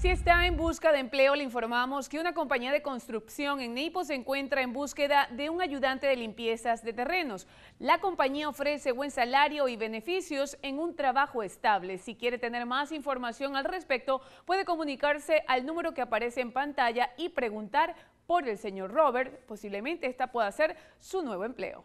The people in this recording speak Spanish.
Si está en busca de empleo, le informamos que una compañía de construcción en Neipo se encuentra en búsqueda de un ayudante de limpiezas de terrenos. La compañía ofrece buen salario y beneficios en un trabajo estable. Si quiere tener más información al respecto, puede comunicarse al número que aparece en pantalla y preguntar por el señor Robert. Posiblemente esta pueda ser su nuevo empleo.